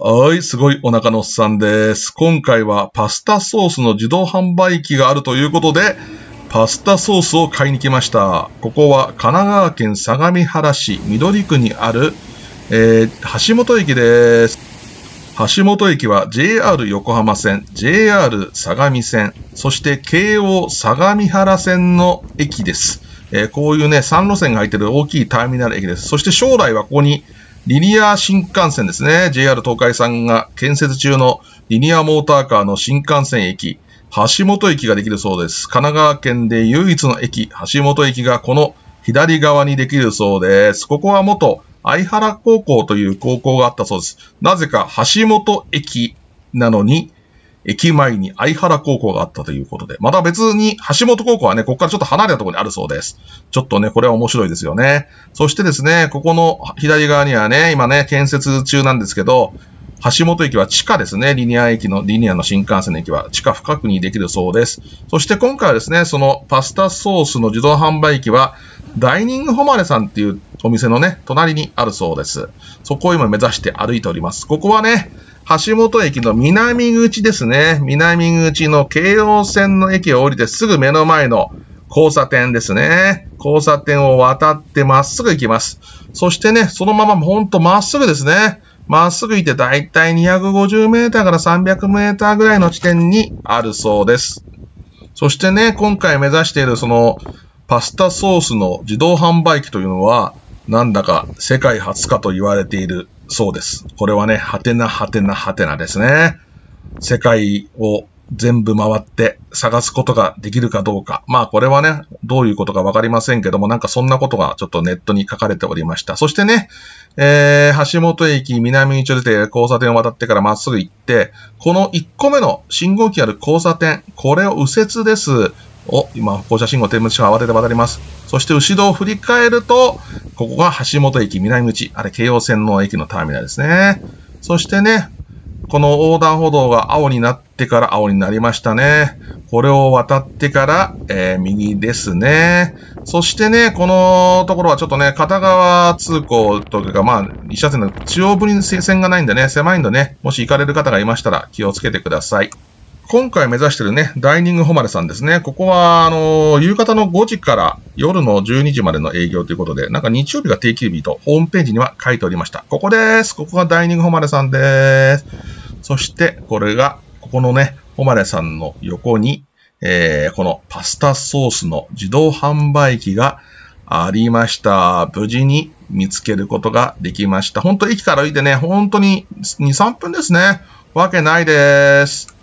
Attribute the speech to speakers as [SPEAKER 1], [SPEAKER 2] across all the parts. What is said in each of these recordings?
[SPEAKER 1] はい、すごいお腹のおっさんです。今回はパスタソースの自動販売機があるということで、パスタソースを買いに来ました。ここは神奈川県相模原市緑区にある、えー、橋本駅です。橋本駅は JR 横浜線、JR 相模線、そして京王相模原線の駅です。えー、こういうね、3路線が空いてる大きいターミナル駅です。そして将来はここにリニア新幹線ですね。JR 東海さんが建設中のリニアモーターカーの新幹線駅、橋本駅ができるそうです。神奈川県で唯一の駅、橋本駅がこの左側にできるそうです。ここは元相原高校という高校があったそうです。なぜか橋本駅なのに、駅前に相原高校があったということで、また別に橋本高校はね、ここからちょっと離れたところにあるそうです。ちょっとね、これは面白いですよね。そしてですね、ここの左側にはね、今ね、建設中なんですけど、橋本駅は地下ですね。リニア駅の、リニアの新幹線の駅は地下深くにできるそうです。そして今回はですね、そのパスタソースの自動販売機は、ダイニングホマレさんっていうお店のね、隣にあるそうです。そこを今目指して歩いております。ここはね、橋本駅の南口ですね。南口の京王線の駅を降りてすぐ目の前の交差点ですね。交差点を渡ってまっすぐ行きます。そしてね、そのままほんとまっすぐですね。まっすぐ行ってだいたい250メーターから300メーターぐらいの地点にあるそうです。そしてね、今回目指しているそのパスタソースの自動販売機というのは、なんだか世界初かと言われているそうです。これはね、はてなはてなはてなですね。世界を全部回って探すことができるかどうか。まあこれはね、どういうことかわかりませんけども、なんかそんなことがちょっとネットに書かれておりました。そしてね、えー、橋本駅南に連れて交差点を渡ってからまっすぐ行って、この1個目の信号機ある交差点、これを右折です。お、今、放射信号点滅を慌てて渡ります。そして後ろを振り返ると、ここが橋本駅南口。あれ、京王線の駅のターミナルですね。そしてね、この横断歩道が青になってから青になりましたね。これを渡ってから、えー、右ですね。そしてね、このところはちょっとね、片側通行というか、まあ、一車線の中央分に線がないんでね、狭いんでね、もし行かれる方がいましたら気をつけてください。今回目指してるね、ダイニングホマレさんですね。ここは、あの、夕方の5時から夜の12時までの営業ということで、なんか日曜日が定休日とホームページには書いておりました。ここです。ここがダイニングホマレさんです。そして、これが、ここのね、ホマレさんの横に、えー、このパスタソースの自動販売機がありました。無事に見つけることができました。本当駅から歩いてね、本当に2、3分ですね。わけないです。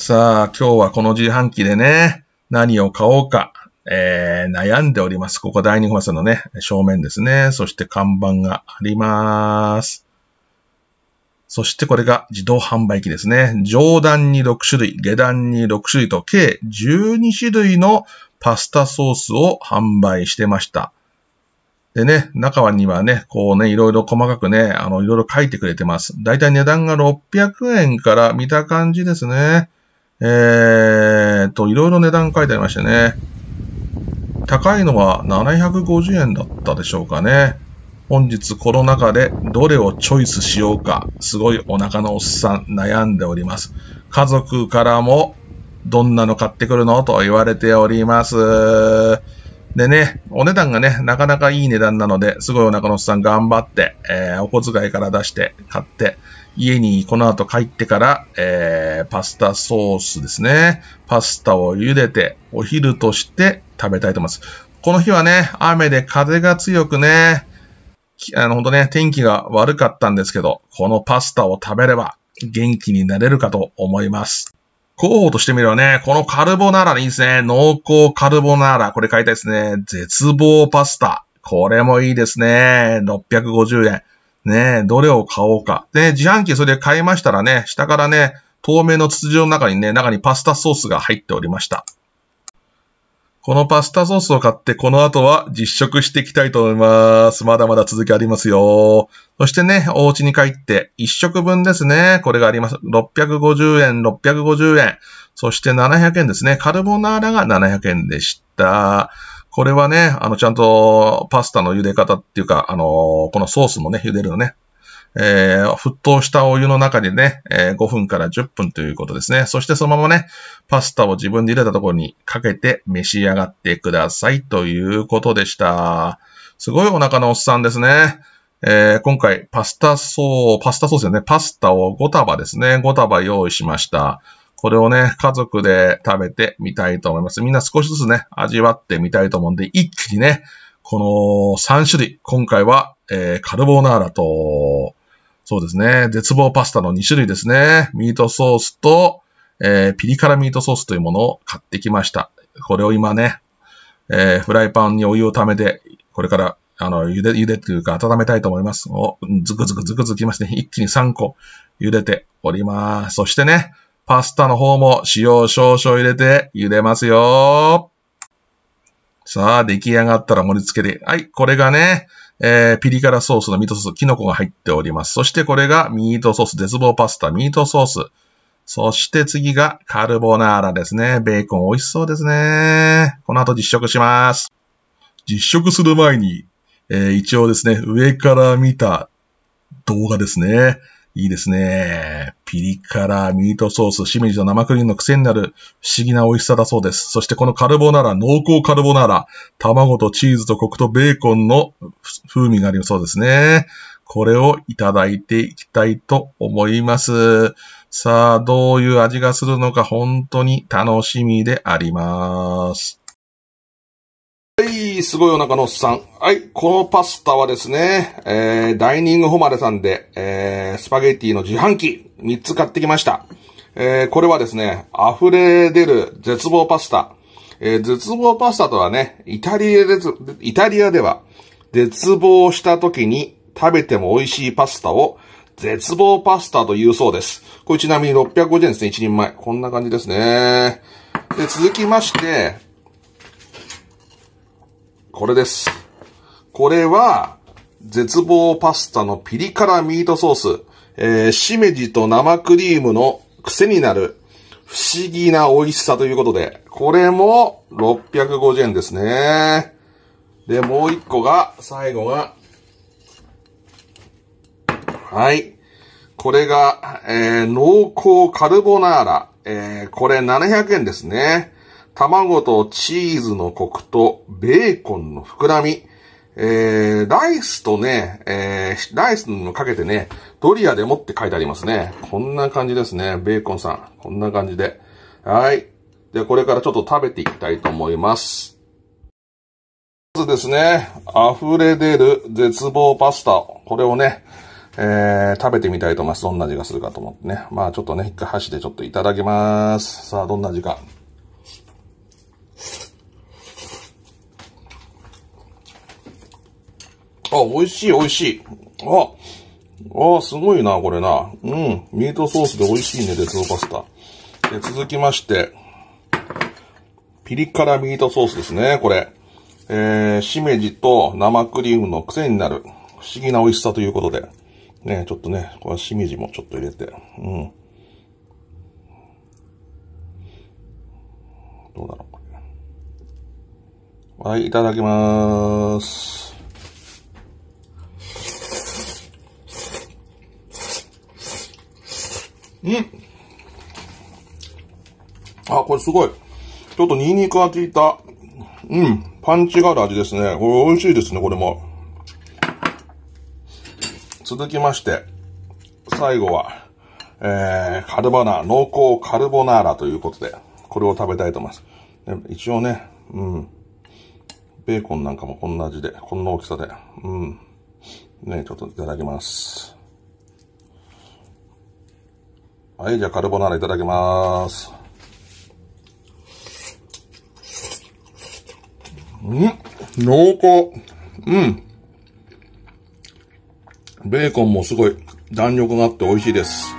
[SPEAKER 1] さあ、今日はこの自販機でね、何を買おうか、えー、悩んでおります。ここ第二コマスのね、正面ですね。そして看板があります。そしてこれが自動販売機ですね。上段に6種類、下段に6種類と計12種類のパスタソースを販売してました。でね、中にはね、こうね、いろいろ細かくね、あの、いろいろ書いてくれてます。だいたい値段が600円から見た感じですね。えー、と、いろいろ値段書いてありましてね。高いのは750円だったでしょうかね。本日コロナ禍でどれをチョイスしようか、すごいお腹のおっさん悩んでおります。家族からもどんなの買ってくるのと言われております。でね、お値段がね、なかなかいい値段なので、すごいお腹のおっさん頑張って、えー、お小遣いから出して買って、家にこの後帰ってから、えー、パスタソースですね。パスタを茹でて、お昼として食べたいと思います。この日はね、雨で風が強くね、あの、ほんとね、天気が悪かったんですけど、このパスタを食べれば元気になれるかと思います。候補としてみればね、このカルボナーラでいいですね。濃厚カルボナーラ。これ買いたいですね。絶望パスタ。これもいいですね。650円。ねえ、どれを買おうか。で、自販機それで買いましたらね、下からね、透明の筒状の中にね、中にパスタソースが入っておりました。このパスタソースを買って、この後は実食していきたいと思います。まだまだ続きありますよ。そしてね、お家に帰って、1食分ですね。これがあります。650円、650円。そして700円ですね。カルボナーラが700円でした。これはね、あの、ちゃんとパスタの茹で方っていうか、あのー、このソースもね、茹でるのね。えー、沸騰したお湯の中でね、えー、5分から10分ということですね。そしてそのままね、パスタを自分で入れたところにかけて召し上がってくださいということでした。すごいお腹のおっさんですね。えー、今回、パスタソー、パスタソースよね、パスタを5束ですね、5束用意しました。これをね、家族で食べてみたいと思います。みんな少しずつね、味わってみたいと思うんで、一気にね、この3種類、今回は、えー、カルボナーラと、そうですね、絶望パスタの2種類ですね、ミートソースと、えー、ピリ辛ミートソースというものを買ってきました。これを今ね、えー、フライパンにお湯を溜めて、これから、あの、茹で、茹でというか温めたいと思います。お、ズクズクズクズクきますね。一気に3個茹でております。そしてね、パスタの方も塩少々入れて茹でますよ。さあ、出来上がったら盛り付けて。はい、これがね、えー、ピリ辛ソースのミートソース、キノコが入っております。そしてこれがミートソース、絶望パスタ、ミートソース。そして次がカルボナーラですね。ベーコン美味しそうですね。この後実食します。実食する前に、えー、一応ですね、上から見た動画ですね。いいですね。ピリ辛、ミートソース、しめじと生クリームの癖になる不思議な美味しさだそうです。そしてこのカルボナーラ、濃厚カルボナーラ、卵とチーズとコクとベーコンの風味がありそうですね。これをいただいていきたいと思います。さあ、どういう味がするのか本当に楽しみであります。はい、すごいお腹のおっさん。はい、このパスタはですね、えー、ダイニングホマレさんで、えー、スパゲッティの自販機3つ買ってきました。えー、これはですね、溢れ出る絶望パスタ。えー、絶望パスタとはね、イタリアで、イタリアでは、絶望した時に食べても美味しいパスタを、絶望パスタというそうです。これちなみに650円ですね、1人前。こんな感じですね。で、続きまして、これです。これは、絶望パスタのピリ辛ミートソース、えー、しめじと生クリームの癖になる不思議な美味しさということで、これも650円ですね。で、もう一個が、最後が、はい。これが、えー、濃厚カルボナーラ。えー、これ700円ですね。卵とチーズのコクとベーコンの膨らみ、えー、ライスとね、えー、ライスのかけてね、ドリアでもって書いてありますね。こんな感じですね。ベーコンさん。こんな感じで。はい。で、これからちょっと食べていきたいと思います。まずですね、溢れ出る絶望パスタ。これをね、えー、食べてみたいと思います。どんな味がするかと思ってね。まあちょっとね、一回箸でちょっといただきます。さあ、どんな味か。あ、美味しい、美味しい。あ、あ、すごいな、これな。うん。ミートソースで美味しいね、ッドパスタ。で、続きまして、ピリ辛ミートソースですね、これ。えー、しめじと生クリームの癖になる、不思議な美味しさということで。ね、ちょっとね、これしめじもちょっと入れて。うん。どうだろう、はい、いただきまーす。うん。あ、これすごい。ちょっとニンニクが効いた、うん、パンチがある味ですね。これ美味しいですね、これも。続きまして、最後は、えー、カルボナー、濃厚カルボナーラということで、これを食べたいと思います。一応ね、うん、ベーコンなんかもこんな味で、こんな大きさで、うん、ね、ちょっといただきます。はい、じゃあカルボナーラいただきます。ん濃厚。うん。ベーコンもすごい弾力があって美味しいです。